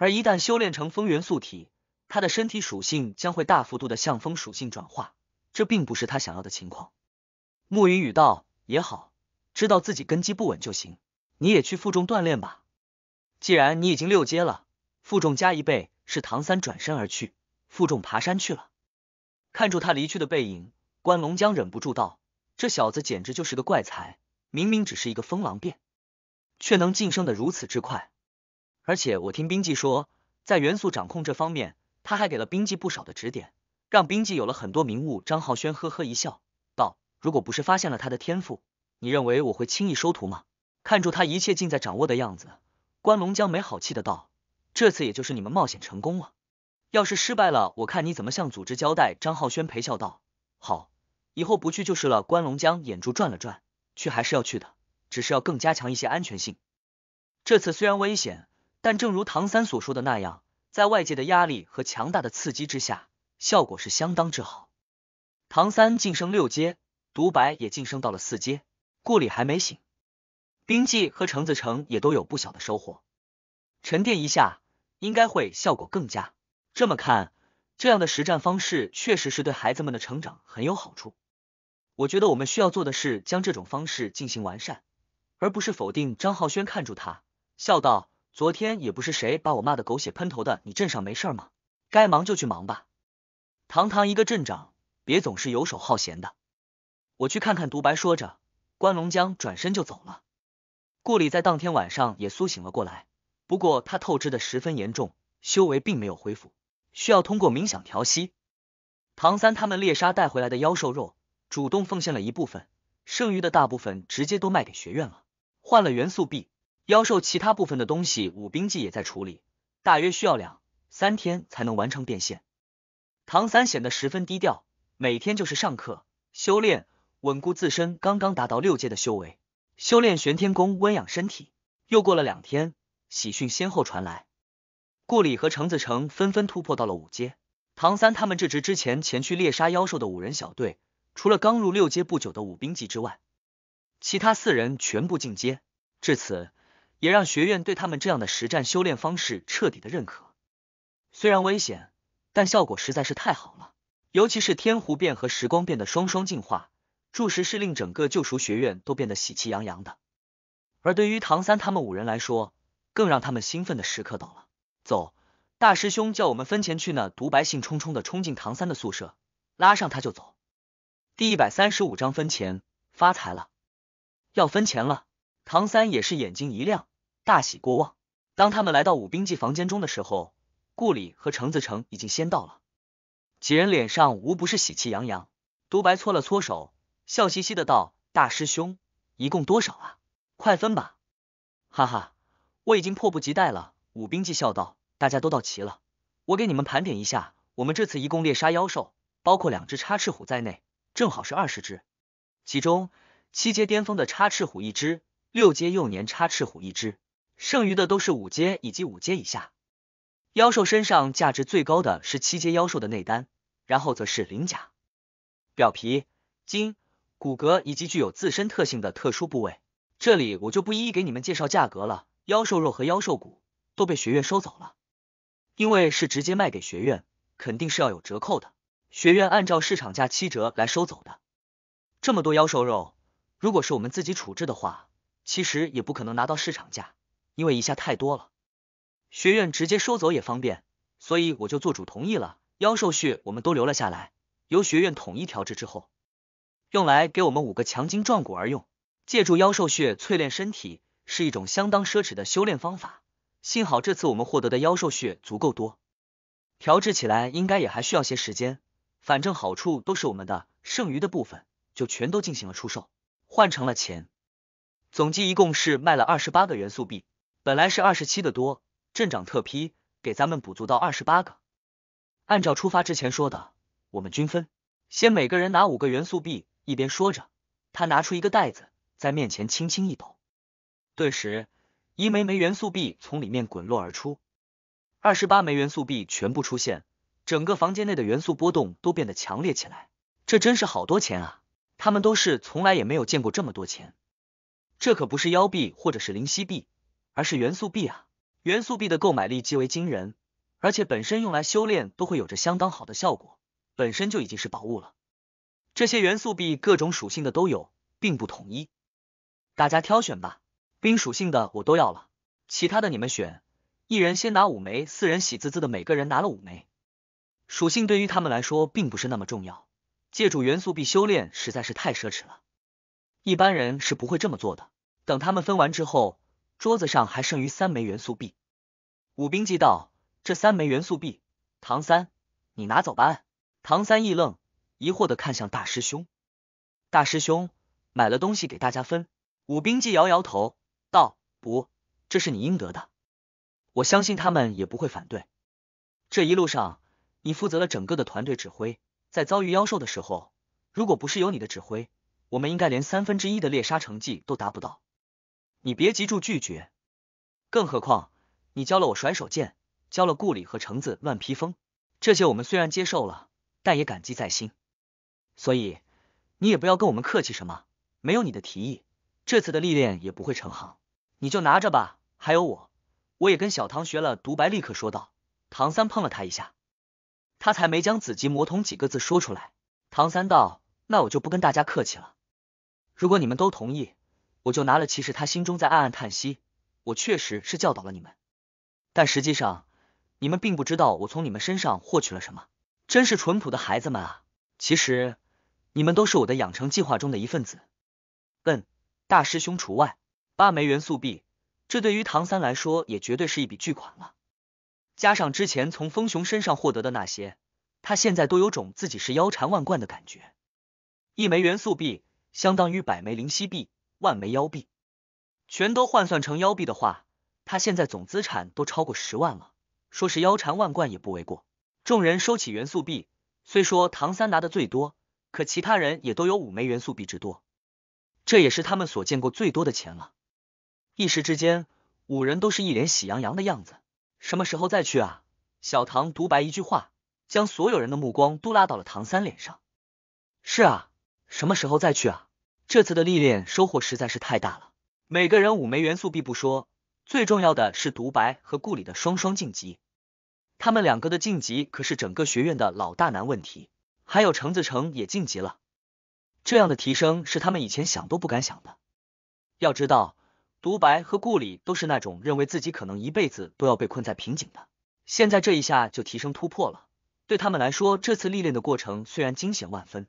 而一旦修炼成风元素体，他的身体属性将会大幅度的向风属性转化，这并不是他想要的情况。慕云雨道：“也好，知道自己根基不稳就行。你也去负重锻炼吧。既然你已经六阶了，负重加一倍。”是唐三转身而去，负重爬山去了。看住他离去的背影，关龙江忍不住道：“这小子简直就是个怪才，明明只是一个风狼变，却能晋升的如此之快。”而且我听冰记说，在元素掌控这方面，他还给了冰记不少的指点，让冰记有了很多名物。张浩轩呵呵一笑，道：“如果不是发现了他的天赋，你认为我会轻易收徒吗？”看住他一切尽在掌握的样子，关龙江没好气的道：“这次也就是你们冒险成功了，要是失败了，我看你怎么向组织交代。”张浩轩陪笑道：“好，以后不去就是了。”关龙江眼珠转了转，去还是要去的，只是要更加强一些安全性。这次虽然危险。但正如唐三所说的那样，在外界的压力和强大的刺激之下，效果是相当之好。唐三晋升六阶，独白也晋升到了四阶。顾里还没醒，冰纪和程子成也都有不小的收获。沉淀一下，应该会效果更佳。这么看，这样的实战方式确实是对孩子们的成长很有好处。我觉得我们需要做的是将这种方式进行完善，而不是否定。张浩轩看住他，笑道。昨天也不是谁把我骂的狗血喷头的，你镇上没事吗？该忙就去忙吧，堂堂一个镇长，别总是游手好闲的。我去看看。独白说着，关龙江转身就走了。顾里在当天晚上也苏醒了过来，不过他透支的十分严重，修为并没有恢复，需要通过冥想调息。唐三他们猎杀带回来的妖兽肉，主动奉献了一部分，剩余的大部分直接都卖给学院了，换了元素币。妖兽其他部分的东西，武兵记也在处理，大约需要两三天才能完成变现。唐三显得十分低调，每天就是上课、修炼，稳固自身刚刚达到六阶的修为，修炼玄天功，温养身体。又过了两天，喜讯先后传来，顾里和程子成纷纷突破到了五阶。唐三他们这支之前前去猎杀妖兽的五人小队，除了刚入六阶不久的武兵记之外，其他四人全部进阶。至此。也让学院对他们这样的实战修炼方式彻底的认可，虽然危险，但效果实在是太好了。尤其是天狐变和时光变的双双进化，着实是令整个救赎学院都变得喜气洋洋的。而对于唐三他们五人来说，更让他们兴奋的时刻到了。走，大师兄叫我们分钱去呢！独白兴冲冲的冲进唐三的宿舍，拉上他就走。第一百三十五章分钱，发财了，要分钱了。唐三也是眼睛一亮，大喜过望。当他们来到武兵记房间中的时候，顾里和程子成已经先到了，几人脸上无不是喜气洋洋。独白搓了搓手，笑嘻嘻的道：“大师兄，一共多少啊？快分吧！”哈哈，我已经迫不及待了。武兵记笑道：“大家都到齐了，我给你们盘点一下。我们这次一共猎杀妖兽，包括两只插翅虎在内，正好是二十只，其中七阶巅峰的插翅虎一只。”六阶幼年叉翅虎一只，剩余的都是五阶以及五阶以下妖兽身上价值最高的是七阶妖兽的内丹，然后则是鳞甲、表皮、筋、骨骼以及具有自身特性的特殊部位。这里我就不一一给你们介绍价格了。妖兽肉和妖兽骨都被学院收走了，因为是直接卖给学院，肯定是要有折扣的。学院按照市场价七折来收走的。这么多妖兽肉，如果是我们自己处置的话，其实也不可能拿到市场价，因为一下太多了，学院直接收走也方便，所以我就做主同意了。妖兽血我们都留了下来，由学院统一调制之后，用来给我们五个强筋壮骨而用。借助妖兽血淬炼身体是一种相当奢侈的修炼方法，幸好这次我们获得的妖兽血足够多，调制起来应该也还需要些时间。反正好处都是我们的，剩余的部分就全都进行了出售，换成了钱。总计一共是卖了二十八个元素币，本来是二十七的多，镇长特批给咱们补足到二十八个。按照出发之前说的，我们均分，先每个人拿五个元素币。一边说着，他拿出一个袋子，在面前轻轻一抖，顿时一枚枚元素币从里面滚落而出，二十八枚元素币全部出现，整个房间内的元素波动都变得强烈起来。这真是好多钱啊！他们都是从来也没有见过这么多钱。这可不是妖币或者是灵犀币，而是元素币啊！元素币的购买力极为惊人，而且本身用来修炼都会有着相当好的效果，本身就已经是宝物了。这些元素币各种属性的都有，并不统一，大家挑选吧。冰属性的我都要了，其他的你们选。一人先拿五枚，四人喜滋滋的，每个人拿了五枚。属性对于他们来说并不是那么重要，借助元素币修炼实在是太奢侈了。一般人是不会这么做的。等他们分完之后，桌子上还剩余三枚元素币。武冰纪道：“这三枚元素币，唐三，你拿走吧。”唐三一愣，疑惑的看向大师兄。大师兄买了东西给大家分。武冰纪摇摇头道：“不，这是你应得的。我相信他们也不会反对。这一路上，你负责了整个的团队指挥，在遭遇妖兽的时候，如果不是有你的指挥。”我们应该连三分之一的猎杀成绩都达不到，你别急住拒绝，更何况你教了我甩手剑，教了顾里和橙子乱披风，这些我们虽然接受了，但也感激在心，所以你也不要跟我们客气什么。没有你的提议，这次的历练也不会成行，你就拿着吧。还有我，我也跟小唐学了独白，立刻说道。唐三碰了他一下，他才没将“紫极魔童”几个字说出来。唐三道：“那我就不跟大家客气了。”如果你们都同意，我就拿了。其实他心中在暗暗叹息，我确实是教导了你们，但实际上你们并不知道我从你们身上获取了什么。真是淳朴的孩子们啊！其实你们都是我的养成计划中的一份子，笨大师兄除外。八枚元素币，这对于唐三来说也绝对是一笔巨款了。加上之前从风熊身上获得的那些，他现在都有种自己是腰缠万贯的感觉。一枚元素币。相当于百枚灵犀币、万枚妖币，全都换算成妖币的话，他现在总资产都超过十万了，说是腰缠万贯也不为过。众人收起元素币，虽说唐三拿的最多，可其他人也都有五枚元素币之多，这也是他们所见过最多的钱了。一时之间，五人都是一脸喜洋洋的样子。什么时候再去啊？小唐独白一句话，将所有人的目光都拉到了唐三脸上。是啊，什么时候再去啊？这次的历练收获实在是太大了，每个人五枚元素币不说，最重要的是独白和顾里的双双晋级。他们两个的晋级可是整个学院的老大难问题，还有程子成也晋级了。这样的提升是他们以前想都不敢想的。要知道，独白和顾里都是那种认为自己可能一辈子都要被困在瓶颈的，现在这一下就提升突破了，对他们来说，这次历练的过程虽然惊险万分，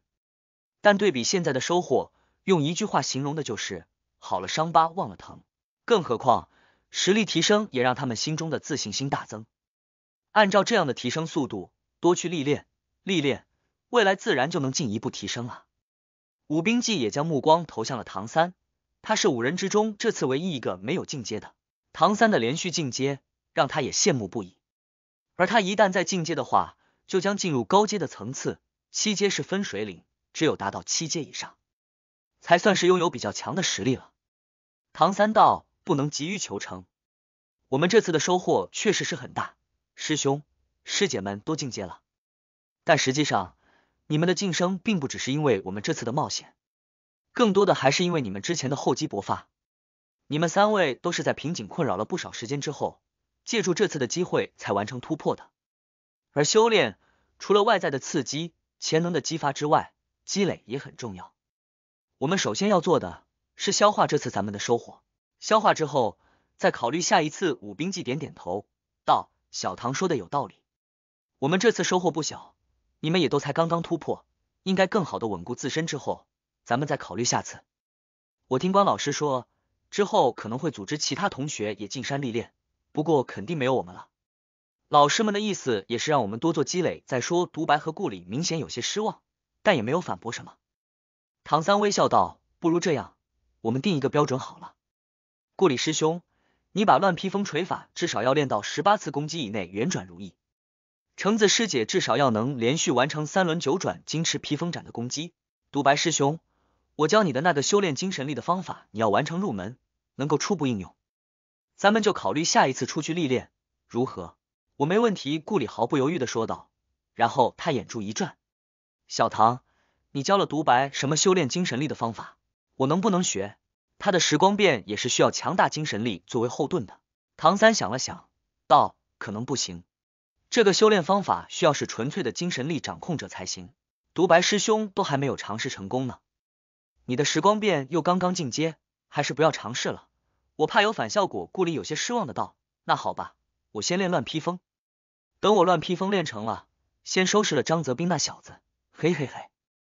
但对比现在的收获。用一句话形容的就是好了，伤疤忘了疼。更何况实力提升也让他们心中的自信心大增。按照这样的提升速度，多去历练历练，未来自然就能进一步提升了。武兵记也将目光投向了唐三，他是五人之中这次唯一一个没有进阶的。唐三的连续进阶让他也羡慕不已。而他一旦在进阶的话，就将进入高阶的层次。七阶是分水岭，只有达到七阶以上。才算是拥有比较强的实力了。唐三道不能急于求成，我们这次的收获确实是很大。师兄、师姐们都进阶了，但实际上你们的晋升并不只是因为我们这次的冒险，更多的还是因为你们之前的厚积薄发。你们三位都是在瓶颈困扰了不少时间之后，借助这次的机会才完成突破的。而修炼除了外在的刺激、潜能的激发之外，积累也很重要。我们首先要做的是消化这次咱们的收获，消化之后再考虑下一次武兵记点点头，道：“小唐说的有道理，我们这次收获不小，你们也都才刚刚突破，应该更好的稳固自身之后，咱们再考虑下次。”我听关老师说，之后可能会组织其他同学也进山历练，不过肯定没有我们了。老师们的意思也是让我们多做积累再说。独白和顾里明显有些失望，但也没有反驳什么。唐三微笑道：“不如这样，我们定一个标准好了。顾里师兄，你把乱披风锤法至少要练到十八次攻击以内圆转如意。橙子师姐至少要能连续完成三轮九转金翅披风斩的攻击。独白师兄，我教你的那个修炼精神力的方法，你要完成入门，能够初步应用。咱们就考虑下一次出去历练，如何？”“我没问题。”顾里毫不犹豫的说道。然后他眼珠一转，小唐。你教了独白什么修炼精神力的方法，我能不能学？他的时光变也是需要强大精神力作为后盾的。唐三想了想，道：“可能不行，这个修炼方法需要是纯粹的精神力掌控者才行。独白师兄都还没有尝试成功呢。你的时光变又刚刚进阶，还是不要尝试了，我怕有反效果。”顾里有些失望的道：“那好吧，我先练乱披风，等我乱披风练成了，先收拾了张泽斌那小子，嘿嘿嘿。”